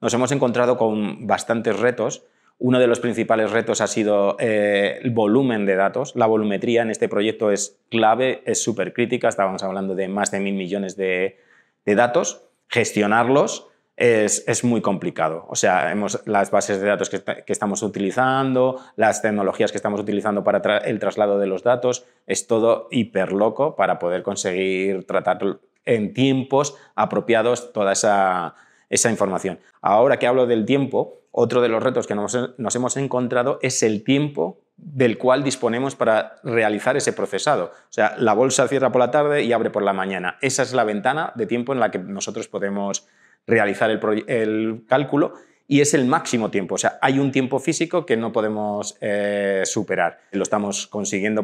nos hemos encontrado con bastantes retos. Uno de los principales retos ha sido eh, el volumen de datos. La volumetría en este proyecto es clave, es súper crítica. Estábamos hablando de más de mil millones de, datos. Gestionarlos es, es, muy complicado. O sea, hemos, las bases de datos que, estamos utilizando, las tecnologías que estamos utilizando para el traslado de los datos, es todo hiper loco para poder conseguir tratar en tiempos apropiados toda esa, esa información. Ahora que hablo del tiempo, otro de los retos que nos, hemos encontrado es el tiempo del cual disponemos para realizar ese procesado. O sea, la bolsa cierra por la tarde y abre por la mañana. Esa es la ventana de tiempo en la que nosotros podemos realizar el, cálculo y es el máximo tiempo. O sea, hay un tiempo físico que no podemos eh, superar. Lo estamos consiguiendo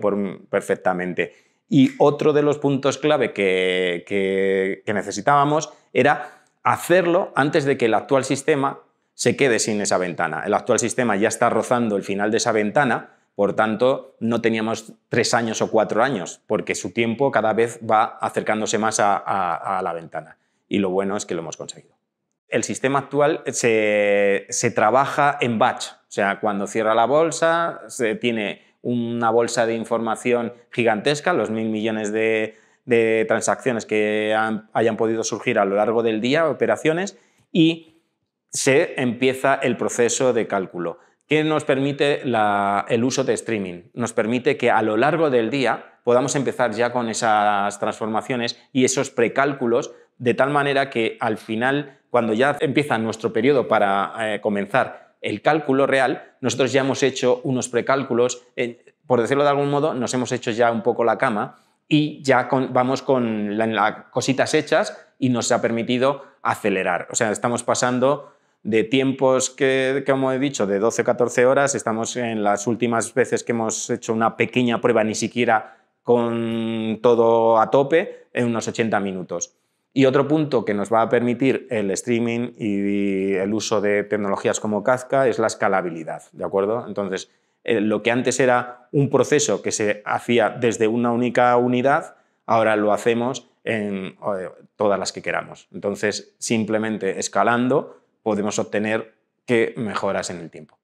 perfectamente. Y otro de los puntos clave que necesitábamos era hacerlo antes de que el actual sistema se quede sin esa ventana. El actual sistema ya está rozando el final de esa ventana, por tanto, no teníamos tres años o cuatro años, porque su tiempo cada vez va acercándose más a, la ventana. Y lo bueno es que lo hemos conseguido. El sistema actual se, se trabaja en batch, o sea, cuando cierra la bolsa, se tiene una bolsa de información gigantesca, los mil millones de, de transacciones que hayan podido surgir a lo largo del día, operaciones, y se empieza el proceso de cálculo. ¿Qué nos permite el uso de streaming? Nos permite que a lo largo del día podamos empezar ya con esas transformaciones y esos precálculos, de tal manera que al final, cuando ya empieza nuestro periodo para eh, comenzar el cálculo real, nosotros ya hemos hecho unos precálculos, eh, por decirlo de algún modo, nos hemos hecho ya un poco la cama y ya vamos con las cositas hechas y nos ha permitido acelerar. O sea, estamos pasando de tiempos que, como he dicho, de 12-14 horas, estamos en las últimas veces que hemos hecho una pequeña prueba, ni siquiera con todo a tope, en unos 80 minutos. Y otro punto que nos va a permitir el streaming y el uso de tecnologías como Kafka es la escalabilidad, ¿de acuerdo? Entonces, eh, lo que antes era un proceso que se hacía desde una única unidad, ahora lo hacemos en eh, todas las que queramos. Entonces, simplemente escalando podemos obtener que mejoras en el tiempo.